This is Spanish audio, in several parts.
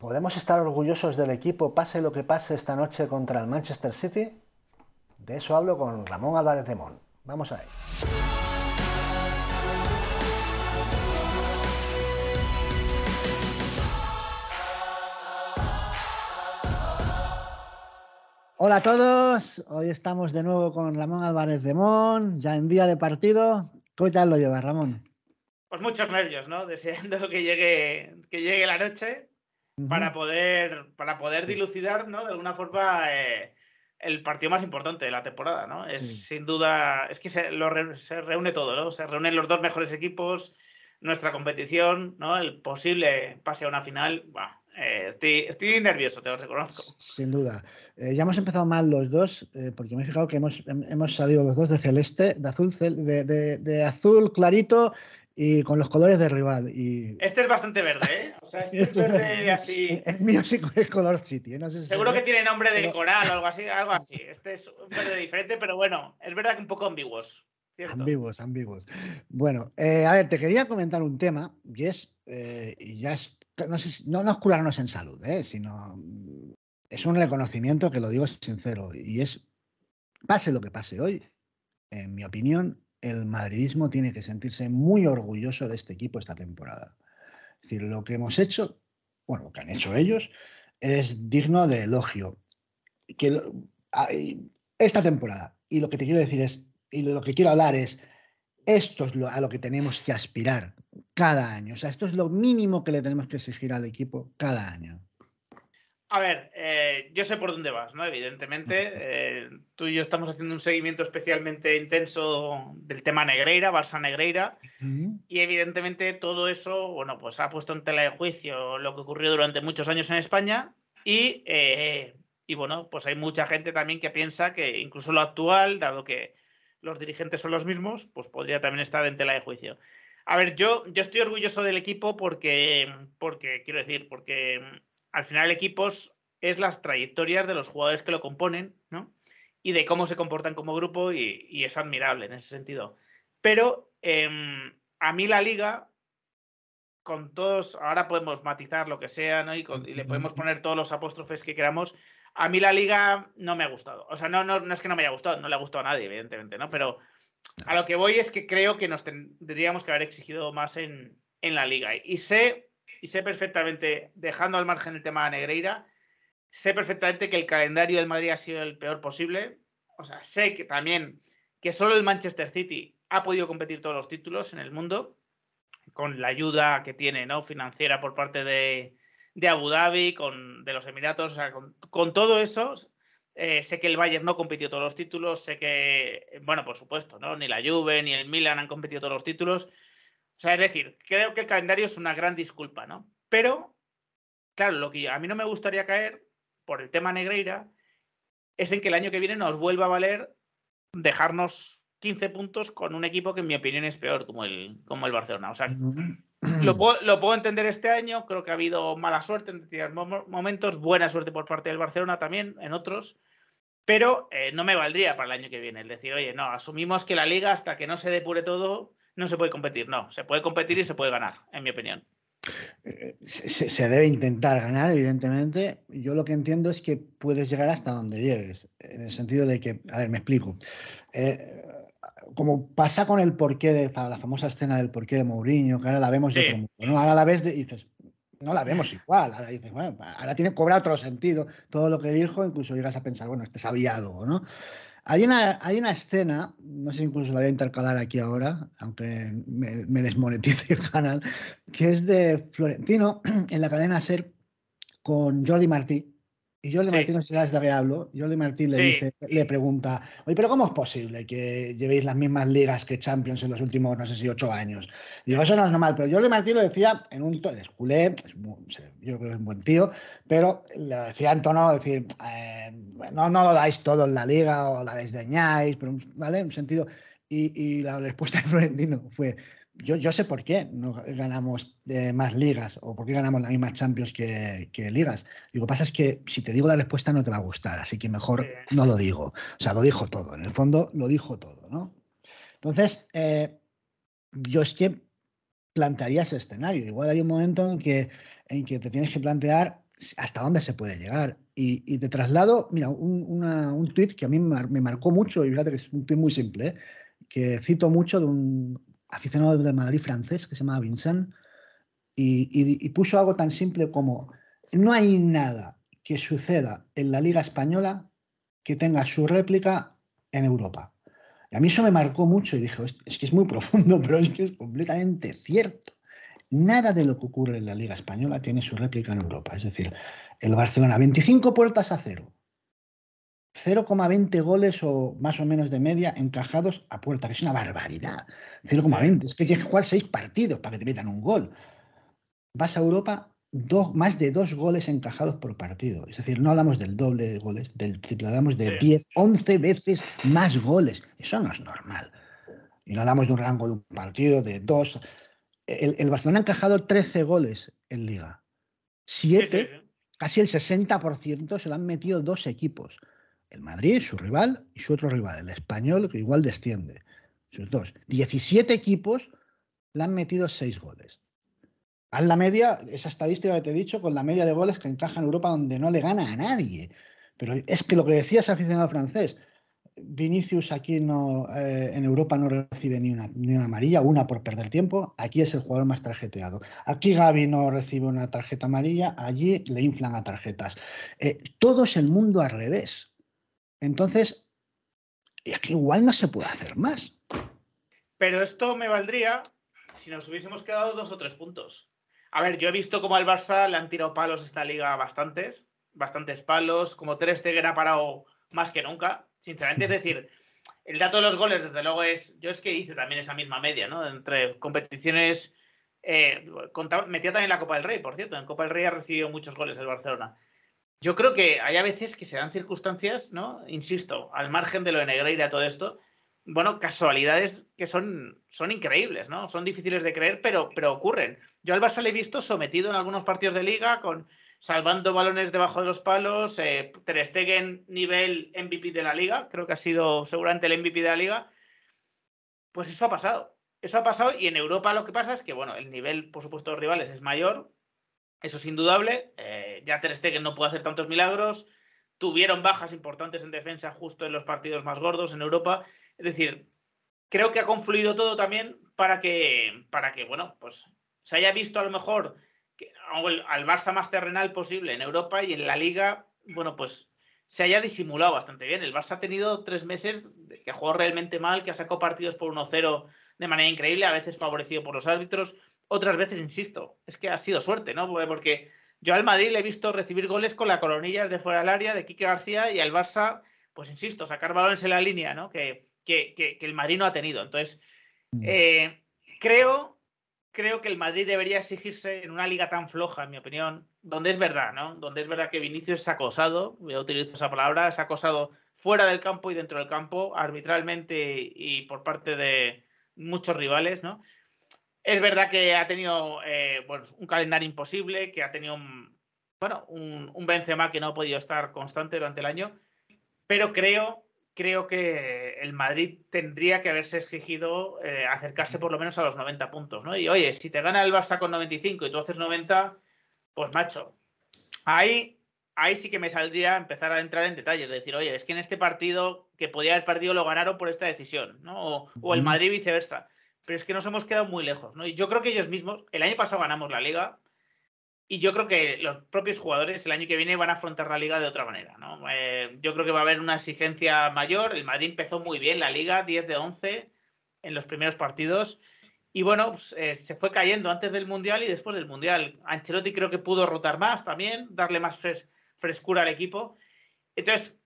¿Podemos estar orgullosos del equipo, pase lo que pase esta noche contra el Manchester City? De eso hablo con Ramón Álvarez de Mon. Vamos a Hola a todos, hoy estamos de nuevo con Ramón Álvarez de Mon, ya en día de partido. ¿Cómo te lo llevas, Ramón? Pues muchos nervios, ¿no? Deseando que llegue, que llegue la noche, para, poder, para poder dilucidar, ¿no? De alguna forma, eh, el partido más importante de la temporada, ¿no? Es sin duda, es que se, se reúne todo, ¿no? Se reúnen los dos mejores equipos, nuestra competición, ¿no? El posible pase a una final, eh, estoy, estoy, nervioso, te lo reconozco. Sin duda. Eh, ya hemos empezado mal los dos, porque me he fijado que hemos, hemos, salido los dos de celeste, de azul, de, de, de azul clarito y con los colores de rival. Y... Este es bastante verde, ¿eh? O sea, este es verde así. mío sí es color city. No Seguro que tiene nombre de coral o algo así, algo así. Este es un verde diferente, pero bueno, es verdad que un poco ambiguos. Ambiguos, ambiguos. Bueno, eh, a ver, te quería comentar un tema, y es, eh, ya es, no, no es curarnos en salud, eh, sino mm, es un reconocimiento que lo digo sincero, y es, pase lo que pase hoy, en mi opinión, el madridismo tiene que sentirse muy orgulloso de este equipo esta temporada. Es decir, lo que hemos hecho, bueno, lo que han hecho ellos, es digno de elogio. Que esta temporada, y lo que te quiero decir es, y lo que quiero hablar es, esto es lo, a lo que tenemos que aspirar cada año. O sea, esto es lo mínimo que le tenemos que exigir al equipo cada año. A ver, eh, yo sé por dónde vas, ¿no? Evidentemente, eh, tú y yo estamos haciendo un seguimiento especialmente intenso del tema Negreira, Barça Negreira, y evidentemente todo eso, bueno, pues ha puesto en tela de juicio lo que ocurrió durante muchos años en España y, eh, y bueno, pues hay mucha gente también que piensa que incluso lo actual, dado que los dirigentes son los mismos, pues podría también estar en tela de juicio. A ver, yo, yo estoy orgulloso del equipo porque, porque, quiero decir, porque al final equipos es las trayectorias de los jugadores que lo componen, ¿no? Y de cómo se comportan como grupo y, es admirable en ese sentido. Pero em, a mí la liga, con todos, ahora podemos matizar lo que sea, ¿no? Y, le podemos poner todos los apóstrofes que queramos. A mí la liga no me ha gustado. O sea, no, no, es que no me haya gustado, no le ha gustado a nadie, evidentemente, ¿no? Pero a lo que voy es que creo que nos tendríamos que haber exigido más en, en la liga. Y sé y sé perfectamente, dejando al margen el tema de Negreira, sé perfectamente que el calendario del Madrid ha sido el peor posible. O sea, sé que también que solo el Manchester City ha podido competir todos los títulos en el mundo, con la ayuda que tiene ¿no? financiera por parte de, de Abu Dhabi, con, de los Emiratos, o sea, con, todo eso. Eh, sé que el Bayern no compitió todos los títulos, sé que, bueno, por supuesto, ¿no? ni la Juve ni el Milan han competido todos los títulos, o sea, es decir, creo que el calendario es una gran disculpa, ¿no? Pero, claro, lo que a mí no me gustaría caer por el tema Negreira es en que el año que viene nos vuelva a valer dejarnos 15 puntos con un equipo que en mi opinión es peor como el, como el Barcelona. O sea, lo puedo, entender este año, creo que ha habido mala suerte en determinados momentos, buena suerte por parte del Barcelona también en otros, pero eh, no me valdría para el año que viene. Es decir, oye, no, asumimos que la liga hasta que no se depure todo no se puede competir, no. Se puede competir y se puede ganar, en mi opinión. Eh, se, debe intentar ganar, evidentemente. Yo lo que entiendo es que puedes llegar hasta donde llegues, en el sentido de que, a ver, me explico. Eh, como pasa con el porqué de, la famosa escena del porqué de Mourinho, que ahora la vemos de otro mundo, ¿no? Ahora la ves y dices, no la vemos igual, ahora dices, bueno, ahora tiene, cobrar otro sentido todo lo que dijo, incluso llegas a pensar, bueno, este sabía algo, ¿no? Hay una, hay una escena, no sé incluso la voy a intercalar aquí ahora, aunque me, me desmonetice el canal, que es de Florentino en la cadena Ser con Jordi Martí, y Jordi Martín, no sé si hablo, Jordi Martín le, dice, le pregunta, oye, pero ¿cómo es posible que llevéis las mismas ligas que Champions en los últimos, no sé si, ocho años? digo, eso no es normal, pero Jordi Martín lo decía en un tono, es culé, yo creo que es un buen tío, pero le decía en tono decir, eh, no, no lo dais todo en la liga o la desdeñáis, pero, ¿vale? En un sentido... Y, y la respuesta de Florentino fue, yo, sé por qué no ganamos eh, más ligas o por qué ganamos las misma Champions que, ligas. Lo que pasa es que si te digo la respuesta no te va a gustar, así que mejor no lo digo. O sea, lo dijo todo, en el fondo lo dijo todo, ¿no? Entonces, eh, yo es que plantearía ese escenario. Igual hay un momento en que, en que te tienes que plantear hasta dónde se puede llegar. Y, te traslado, mira, un, tuit tweet que a mí me, marcó mucho, y fíjate que es un tweet muy simple, ¿eh? que cito mucho de un, aficionado del Madrid francés que se llama Vincent y, puso algo tan simple como no hay nada que suceda en la Liga Española que tenga su réplica en Europa. Y a mí eso me marcó mucho y dije, es que es muy profundo, pero es que es completamente cierto. Nada de lo que ocurre en la Liga Española tiene su réplica en Europa. Es decir, el Barcelona, 25 puertas a cero. 0,20 goles o más o menos de media encajados a puerta, que es una barbaridad. 0,20. Es que tienes que jugar seis partidos para que te metan un gol. Vas a Europa, dos, más de dos goles encajados por partido. Es decir, no hablamos del doble de goles, del triple, hablamos de 10, 11 veces más goles. Eso no es normal. Y no hablamos de un rango de un partido, de dos. El, Barcelona ha encajado 13 goles en liga. 7, casi el 60% se lo han metido dos equipos el Madrid, su rival, y su otro rival, el español, que igual desciende. Sus dos. 17 equipos le han metido 6 goles. Haz la media, esa estadística que te he dicho, con la media de goles que encaja en Europa donde no le gana a nadie. Pero es que lo que decía aficionado francés, Vinicius aquí no, eh, en Europa no recibe ni una, ni una amarilla, una por perder tiempo. Aquí es el jugador más tarjeteado. Aquí Gaby no recibe una tarjeta amarilla, allí le inflan a tarjetas. Eh, todo es el mundo al revés. Entonces, es que igual no se puede hacer más. Pero esto me valdría si nos hubiésemos quedado dos o tres puntos. A ver, yo he visto como al Barça le han tirado palos esta liga bastantes, bastantes palos, como Ter Stegen ha parado más que nunca, sinceramente. Es decir, el dato de los goles, desde luego, es. Yo es que hice también esa misma media, ¿no? Entre competiciones. Eh, metía también la Copa del Rey, por cierto. En Copa del Rey ha recibido muchos goles el Barcelona. Yo creo que hay a veces que se dan circunstancias, ¿no? Insisto, al margen de lo de Negreira, todo esto, bueno, casualidades que son, son increíbles, ¿no? Son difíciles de creer, pero, pero ocurren. Yo al Barça le he visto sometido en algunos partidos de liga, con salvando balones debajo de los palos, eh, Ter Stegen nivel MVP de la liga, creo que ha sido seguramente el MVP de la liga. Pues eso ha pasado. Eso ha pasado y en Europa lo que pasa es que, bueno, el nivel, por supuesto, de los rivales es mayor, eso es indudable. ya eh, Ter Stegen no puede hacer tantos milagros. Tuvieron bajas importantes en defensa justo en los partidos más gordos en Europa. Es decir, creo que ha confluido todo también para que, para que bueno, pues se haya visto a lo mejor que, al Barça más terrenal posible en Europa y en la Liga, bueno, pues se haya disimulado bastante bien. El Barça ha tenido tres meses que jugó realmente mal, que ha sacado partidos por 1-0 de manera increíble, a veces favorecido por los árbitros, otras veces, insisto, es que ha sido suerte, ¿no? Porque yo al Madrid le he visto recibir goles con la coronillas de fuera del área de Quique García y al Barça, pues insisto, sacar balones en la línea, ¿no? Que, el Madrid no ha tenido. Entonces, mm. eh, creo, creo que el Madrid debería exigirse en una liga tan floja, en mi opinión, donde es verdad, ¿no? Donde es verdad que Vinicius es acosado, me utilizo esa palabra, es acosado fuera del campo y dentro del campo, arbitralmente y por parte de muchos rivales, ¿no? Es verdad que ha tenido eh, un calendario imposible, que ha tenido un, bueno, un, Benzema que no ha podido estar constante durante el año, pero creo, creo que el Madrid tendría que haberse exigido eh, acercarse por lo menos a los 90 puntos, ¿no? Y oye, si te gana el Barça con 95 y tú haces 90, pues macho, ahí, ahí sí que me saldría empezar a entrar en detalles, decir, oye, es que en este partido que podía haber perdido lo ganaron por esta decisión, ¿no? O, o el Madrid viceversa pero es que nos hemos quedado muy lejos, ¿no? Y yo creo que ellos mismos, el año pasado ganamos la liga, y yo creo que los propios jugadores el año que viene van a afrontar la liga de otra manera. ¿no? Eh, yo creo que va a haber una exigencia mayor. El Madrid empezó muy bien la liga, 10 de 11 en los primeros partidos. Y bueno, pues, eh, se fue cayendo antes del Mundial y después del Mundial. Ancelotti creo que pudo rotar más también, darle más frescura al equipo. Entonces,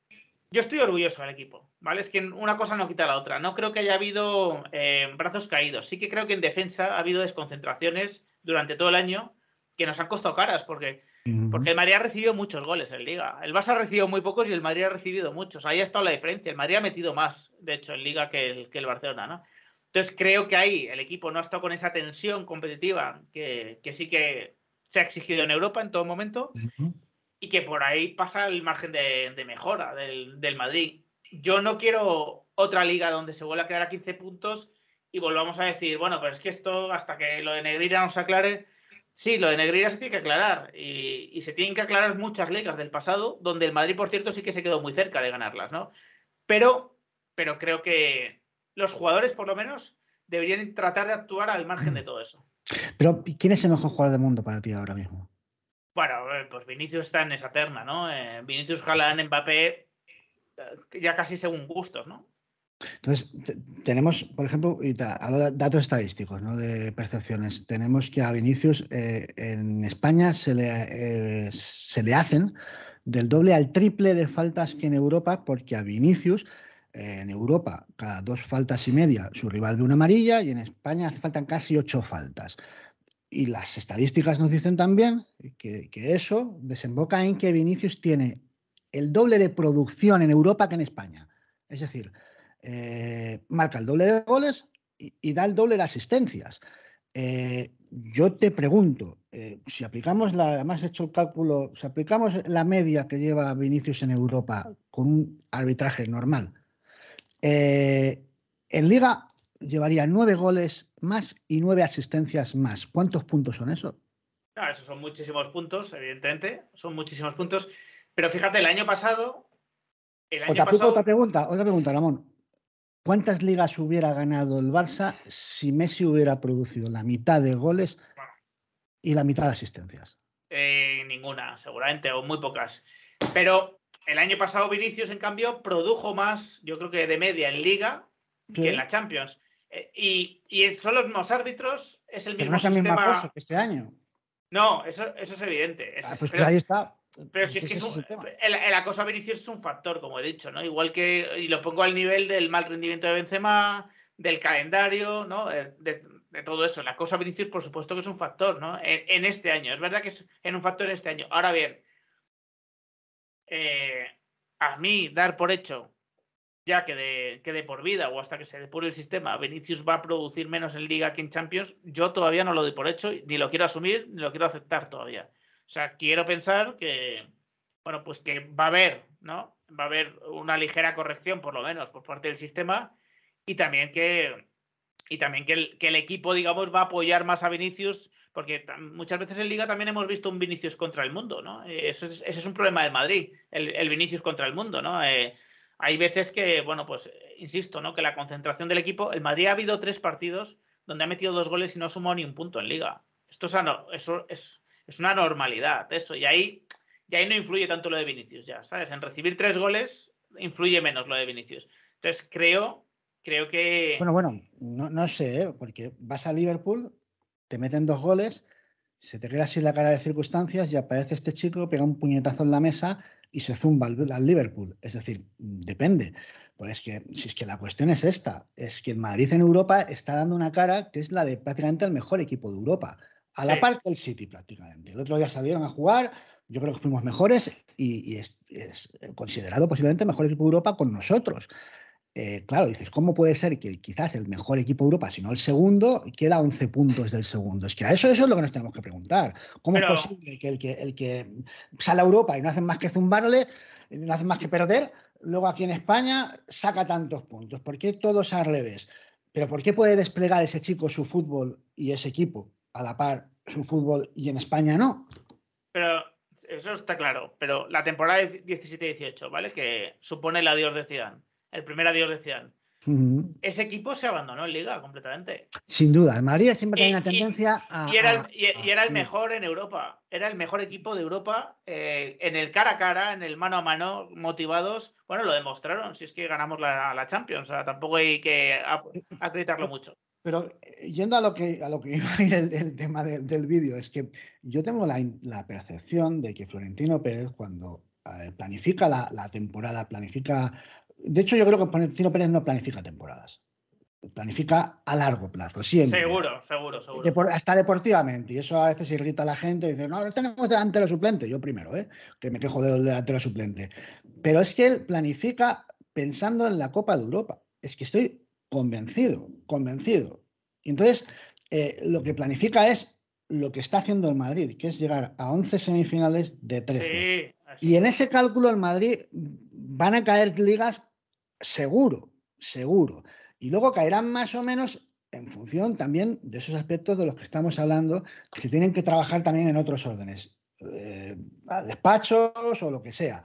yo estoy orgulloso del equipo. ¿vale? Es que una cosa no quita la otra. No creo que haya habido eh, brazos caídos. Sí que creo que en defensa ha habido desconcentraciones durante todo el año que nos han costado caras, porque, porque el Madrid ha recibido muchos goles en Liga. El Barça ha recibido muy pocos y el Madrid ha recibido muchos. Ahí ha estado la diferencia. El Madrid ha metido más, de hecho, en Liga que el, Barcelona, ¿no? Entonces creo que ahí el equipo no ha estado con esa tensión competitiva que, sí que se ha exigido en Europa en todo momento y que por ahí pasa el margen de, mejora del, del Madrid yo no quiero otra liga donde se vuelva a quedar a 15 puntos y volvamos a decir, bueno, pero es que esto, hasta que lo de negrira nos aclare, sí, lo de Negrira se tiene que aclarar y, se tienen que aclarar muchas ligas del pasado, donde el Madrid, por cierto, sí que se quedó muy cerca de ganarlas, ¿no? Pero, pero creo que los jugadores, por lo menos, deberían tratar de actuar al margen de todo eso. Pero, ¿quién es el mejor jugador del mundo para ti ahora mismo? Bueno, eh, pues Vinicius está en esa terna, ¿no? Eh, Vinicius, Jalan, Mbappé, eh, ya casi según gustos, ¿no? Entonces, tenemos, por ejemplo, y hablo de datos estadísticos, ¿no? de percepciones. Tenemos que a Vinicius eh, en España se le, eh, se le hacen del doble al triple de faltas que en Europa, porque a Vinicius en Europa cada dos faltas y media su rival de una amarilla y en España hace faltan casi ocho faltas. Y las estadísticas nos dicen también que, que eso desemboca en que Vinicius tiene el doble de producción en Europa que en España. Es decir, eh, marca el doble de goles y, da el doble de asistencias. Eh, yo te pregunto, eh, si aplicamos la, hecho el cálculo, si aplicamos la media que lleva Vinicius en Europa con un arbitraje normal, en Liga llevaría nueve goles más y nueve asistencias más. ¿Cuántos puntos son eso? Ah, esos son muchísimos puntos, evidentemente, son muchísimos puntos. Pero fíjate, el año pasado. otra, pregunta, otra pregunta, Ramón. ¿Cuántas ligas hubiera ganado el Barça si Messi hubiera producido la mitad de goles y la mitad de asistencias? Eh, ninguna, seguramente, o muy pocas. Pero el año pasado Vinicius, en cambio, produjo más, yo creo que de media en Liga que en la Champions. Eh, y, son los mismos árbitros, es el mismo sistema. este año. No, eso, es evidente. Ah, pues ahí está. Pero mm, si es pues que es un, el, acoso a Vinicius es un factor, como he dicho, ¿no? Igual que, y lo pongo al nivel del mal rendimiento de Benzema, del calendario, ¿no? Eh, de, todo eso. El acoso a Vinicius, por supuesto que es un factor, ¿no? En, este año, es verdad que es un factor en este año. Ahora bien, eh, a mí dar por hecho, ya que de, que de por vida o hasta que se depure el sistema, Vinicius va a producir menos en Liga que en Champions, yo todavía no lo doy por hecho, ni lo quiero asumir, ni lo quiero aceptar todavía. O sea, quiero pensar que, bueno, pues que va a haber, ¿no? Va a haber una ligera corrección, por lo menos, por parte del sistema y también que, y también que, el, equipo, digamos, va a apoyar más a Vinicius, porque muchas veces en Liga también hemos visto un Vinicius contra el mundo, ¿no? ese es un problema del Madrid, el, Vinicius contra el mundo, ¿no? Eh, hay veces que, bueno, pues insisto, ¿no? Que la concentración del equipo, el Madrid ha habido tres partidos donde ha metido dos goles y no ha sumado ni un punto en Liga. Esto no, eso es, es una normalidad eso. Y ahí, ahí no influye tanto lo de Vinicius, ya, ¿sabes? En recibir tres goles influye menos lo de Vinicius. Entonces creo, creo que... Bueno, bueno, no, sé, ¿eh? porque vas a Liverpool, te meten dos goles, se te queda así la cara de circunstancias y aparece este chico, pega un puñetazo en la mesa y se zumba al, Liverpool. Es decir, depende. Pues es que, si es que la cuestión es esta, es que el Madrid en Europa está dando una cara que es la de prácticamente el mejor equipo de Europa a la par que el City prácticamente. El otro día salieron a jugar, yo creo que fuimos mejores y, es, considerado posiblemente mejor equipo de Europa con nosotros. Eh, claro, dices, ¿cómo puede ser que quizás el mejor equipo de Europa, si no el segundo, queda 11 puntos del segundo? Es que a eso, eso es lo que nos tenemos que preguntar. ¿Cómo es posible que el, que sale a Europa y no hace más que zumbarle, no hace más que perder, luego aquí en España saca tantos puntos? ¿Por qué todos al revés? ¿Pero por qué puede desplegar ese chico su fútbol y ese equipo? a la par su fútbol y en España no. Pero eso está claro, pero la temporada 17-18, ¿vale? Que supone el adiós de Zidane, el primer adiós de Zidane. Ese equipo se abandonó en Liga completamente. Sin duda, en Madrid siempre hay una tendencia a. Y era, el, mejor en Europa. Era el mejor equipo de Europa eh, en el cara a cara, en el mano a mano, motivados. Bueno, lo demostraron. Si es que ganamos la, Champions, tampoco hay que eh, acreditarlo eh, mucho. Pero eh, yendo a lo que, a lo que iba a ir el, tema del vídeo, es que yo tengo la, percepción de que Florentino Pérez, cuando eh, planifica la, temporada, planifica. De hecho, yo creo que Florentino Pérez no planifica temporadas. Planifica a largo plazo, siempre. Seguro, seguro, seguro. hasta deportivamente. Y eso a veces irrita a la gente. y Dice, no, no tenemos delantero suplente. Yo primero, ¿eh? que me quejo del delantero suplente. Pero es que él planifica pensando en la Copa de Europa. Es que estoy convencido, convencido. Y entonces, eh, lo que planifica es lo que está haciendo el Madrid, que es llegar a 11 semifinales de 13. y en ese cálculo el Madrid van a caer ligas seguro, seguro. Y luego caerán más o menos en función también de esos aspectos de los que estamos hablando, que tienen que trabajar también en otros órdenes, eh, despachos o lo que sea.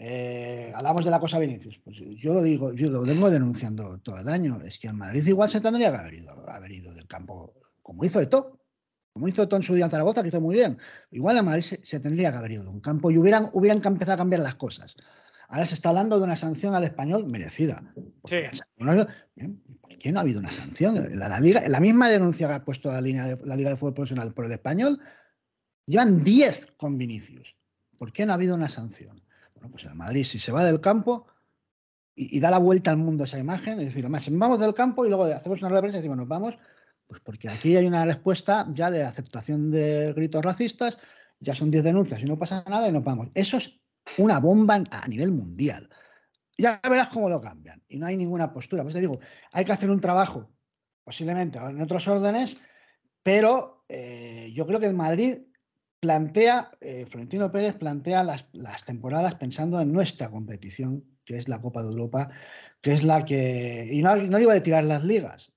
Eh, hablamos de la cosa Vinicius. Pues yo lo digo, yo lo vengo denunciando todo el año. Es que en Madrid igual se tendría que haber ido, haber ido del campo, como hizo Eto, como hizo Eto en su día en Zaragoza, que hizo muy bien. Igual en Madrid se, tendría que haber ido de un campo y hubieran, hubieran empezado a cambiar las cosas. Ahora se está hablando de una sanción al español merecida. Sí. ¿Por qué no ha habido una sanción? La, la, misma denuncia que ha puesto la, línea de, la Liga de Fútbol Profesional por el español, llevan 10 con Vinicius. ¿Por qué no ha habido una sanción? Bueno, pues el Madrid, si se va del campo y, da la vuelta al mundo esa imagen, es decir, además, vamos del campo y luego hacemos una rueda y decimos, nos vamos, pues porque aquí hay una respuesta ya de aceptación de gritos racistas, ya son 10 denuncias y no pasa nada y nos vamos. Eso es una bomba a nivel mundial. Ya verás cómo lo cambian y no hay ninguna postura. Pues te digo, hay que hacer un trabajo, posiblemente en otros órdenes, pero eh, yo creo que en Madrid plantea, eh, Florentino Pérez plantea las, temporadas pensando en nuestra competición, que es la Copa de Europa, que es la que, y no, no iba a tirar las ligas,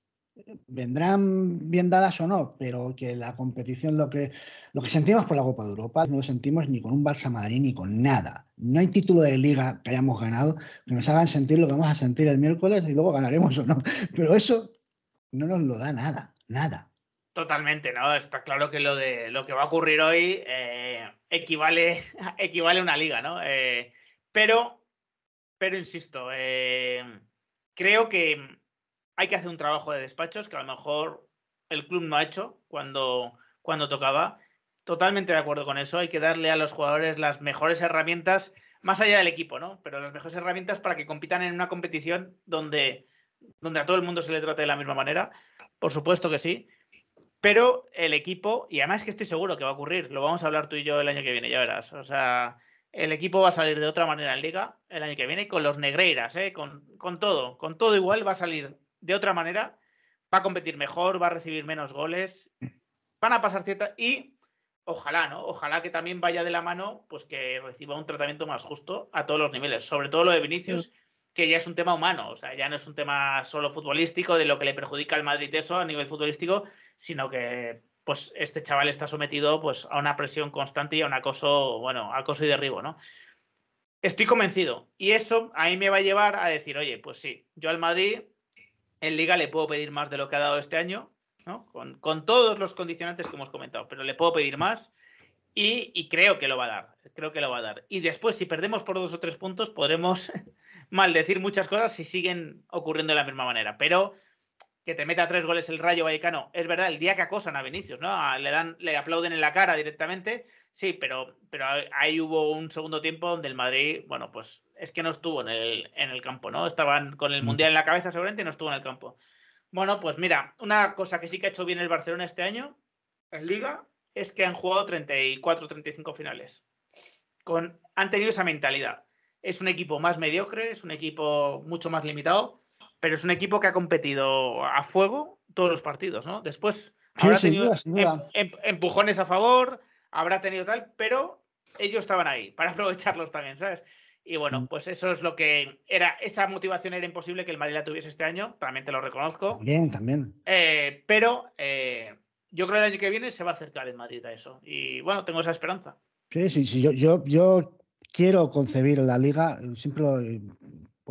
vendrán bien dadas o no, pero que la competición, lo que, lo que sentimos por la Copa de Europa, no lo sentimos ni con un Barça Madrid ni con nada. No hay título de liga que hayamos ganado que nos hagan sentir lo que vamos a sentir el miércoles y luego ganaremos o no. Pero eso no nos lo da nada, nada. Totalmente, ¿no? Está claro que lo de lo que va a ocurrir hoy eh, equivale, equivale a una liga, ¿no? Eh, pero, pero insisto, eh, creo que hay que hacer un trabajo de despachos que a lo mejor el club no ha hecho cuando, cuando tocaba. Totalmente de acuerdo con eso. Hay que darle a los jugadores las mejores herramientas, más allá del equipo, ¿no? Pero las mejores herramientas para que compitan en una competición donde, donde a todo el mundo se le trate de la misma manera. Por supuesto que sí. Pero el equipo, y además que estoy seguro que va a ocurrir, lo vamos a hablar tú y yo el año que viene, ya verás. O sea, el equipo va a salir de otra manera en Liga el año que viene, con los negreiras, ¿eh? con, todo, con todo igual, va a salir de otra manera, va a competir mejor, va a recibir menos goles, van a pasar ciertas. Y ojalá, ¿no? Ojalá que también vaya de la mano, pues que reciba un tratamiento más justo a todos los niveles, sobre todo lo de Vinicius. que ya es un tema humano, o sea, ya no es un tema solo futbolístico de lo que le perjudica al Madrid eso a nivel futbolístico, sino que pues este chaval está sometido pues a una presión constante y a un acoso, bueno, acoso y derribo, ¿no? Estoy convencido. Y eso ahí me va a llevar a decir, oye, pues sí, yo al Madrid en Liga le puedo pedir más de lo que ha dado este año, Con, todos los condicionantes que hemos comentado, pero le puedo pedir más y, y, creo que lo va a dar, creo que lo va a dar. Y después, si perdemos por dos o tres puntos, podremos maldecir muchas cosas si siguen ocurriendo de la misma manera, pero que te meta tres goles el Rayo Vallecano. Es verdad, el día que acosan a Vinicius, ¿no? Le dan, le aplauden en la cara directamente. Sí, pero, pero ahí hubo un segundo tiempo donde el Madrid, bueno, pues es que no estuvo en el, campo, ¿no? Estaban con el mm. Mundial en la cabeza seguramente y no estuvo en el campo. Bueno, pues mira, una cosa que sí que ha hecho bien el Barcelona este año en Liga es que han jugado 34, 35 finales. Con, han tenido esa mentalidad. Es un equipo más mediocre, es un equipo mucho más limitado, pero es un equipo que ha competido a fuego todos los partidos, ¿no? Después habrá tenido em, em, empujones a favor, habrá tenido tal, pero ellos estaban ahí para aprovecharlos también, ¿sabes? Y bueno, mm. pues eso es lo que era, esa motivación era imposible que el Madrid la tuviese este año, también te lo reconozco. Bien, también. Eh, pero eh, yo creo que el año que viene se va a acercar en Madrid a eso. Y bueno, tengo esa esperanza. Sí, sí, sí, yo, yo, yo quiero concebir la liga, siempre lo, eh,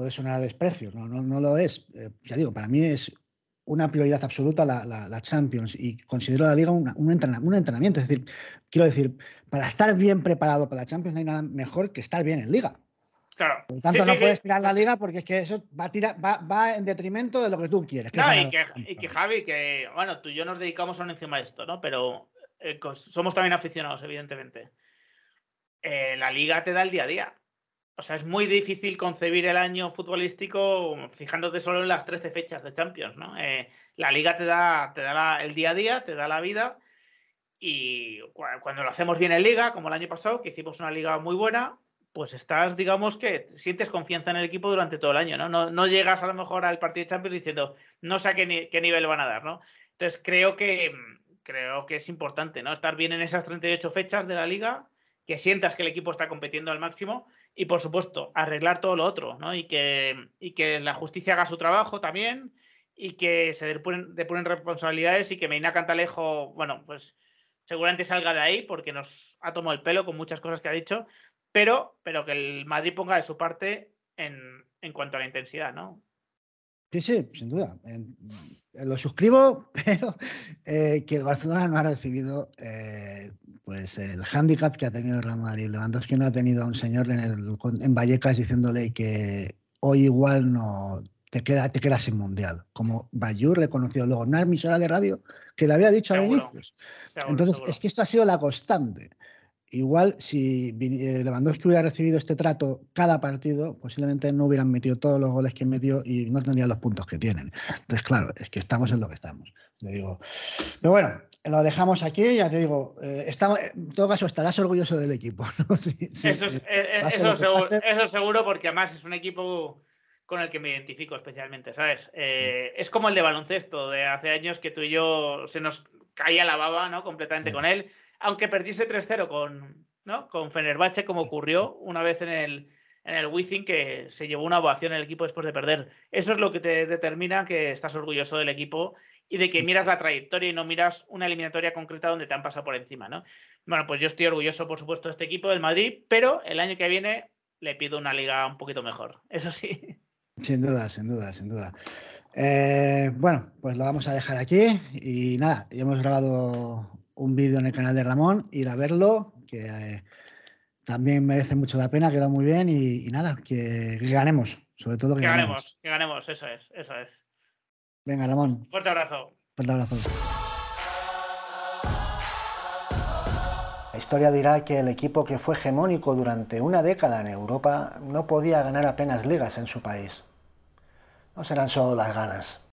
puede sonar a desprecio, no, no, no lo es. Eh, ya digo, para mí es una prioridad absoluta la, Champions y considero la liga un, entrenamiento, Es decir, quiero decir, para estar bien preparado para la Champions no hay nada mejor que estar bien en liga. Claro. Por tanto, no puedes tirar la liga porque es que eso va, a va, en detrimento de lo que tú quieres. y, que, Javi, que bueno, tú y yo nos dedicamos son encima de esto, ¿no? Pero eh, somos también aficionados, evidentemente. Eh, la liga te da el día a día o sea, es muy difícil concebir el año futbolístico fijándote solo en las 13 fechas de Champions, ¿no? Eh, la liga te da, te da el día a día, te da la vida y cuando lo hacemos bien en liga, como el año pasado, que hicimos una liga muy buena, pues estás, digamos que sientes confianza en el equipo durante todo el año, ¿no? No, llegas a lo mejor al partido de Champions diciendo, no sé a qué, nivel van a dar, ¿no? Entonces creo que, creo que es importante, ¿no? Estar bien en esas 38 fechas de la liga, que sientas que el equipo está compitiendo al máximo y por supuesto arreglar todo lo otro, ¿no? Y que, que la justicia haga su trabajo también y que se depuren, ponen responsabilidades y que Medina Cantalejo, bueno, pues seguramente salga de ahí porque nos ha tomado el pelo con muchas cosas que ha dicho, pero, pero que el Madrid ponga de su parte en, cuanto a la intensidad, ¿no? Sí, sí, sin duda. lo suscribo, pero eh, que el Barcelona no ha recibido eh, pues el hándicap que ha tenido ramari y Lewandowski no ha tenido a un señor en, Vallecas diciéndole que hoy igual no te queda, te quedas sin mundial. Como Bayur reconoció luego en una emisora de radio que le había dicho a Entonces, es que esto ha sido la constante. Igual, si eh, Lewandowski hubiera recibido este trato cada partido, posiblemente no hubieran metido todos los goles que metió y no tendrían los puntos que tienen. Entonces, claro, es que estamos en lo que estamos. Le digo. Pero bueno, lo dejamos aquí, ya te digo, eh, en todo caso estarás orgulloso del equipo. eso, es, eh, eh, seguro, porque además es un equipo con el que me identifico especialmente, ¿sabes? Mm. es como el de baloncesto de hace años que tú y yo se nos caía la baba, ¿no? Completamente con él, aunque perdiese 3-0 con, ¿no? con Fenerbahce, como ocurrió una vez en el, en el Wizzing que se llevó una ovación el equipo después de perder. Eso es lo que te determina que estás orgulloso del equipo y de que mm. miras la trayectoria y no miras una eliminatoria concreta donde te han pasado por encima, ¿no? Bueno, pues yo estoy orgulloso, por supuesto, de este equipo del Madrid, pero el año que viene le pido una liga un poquito mejor, eso sí. Sin duda, sin duda, sin duda. Eh, bueno, pues lo vamos a dejar aquí y nada, ya hemos grabado un vídeo en el canal de Ramón, ir a verlo, que eh, también merece mucho la pena, queda muy bien y, nada, que, ganemos, sobre todo que, ganemos. Que ganemos, eso es, eso es. Venga, Ramón. Fuerte abrazo. Fuerte abrazo. La historia dirá que el equipo que fue hegemónico durante una década en Europa no podía ganar apenas ligas en su país. No serán solo las ganas,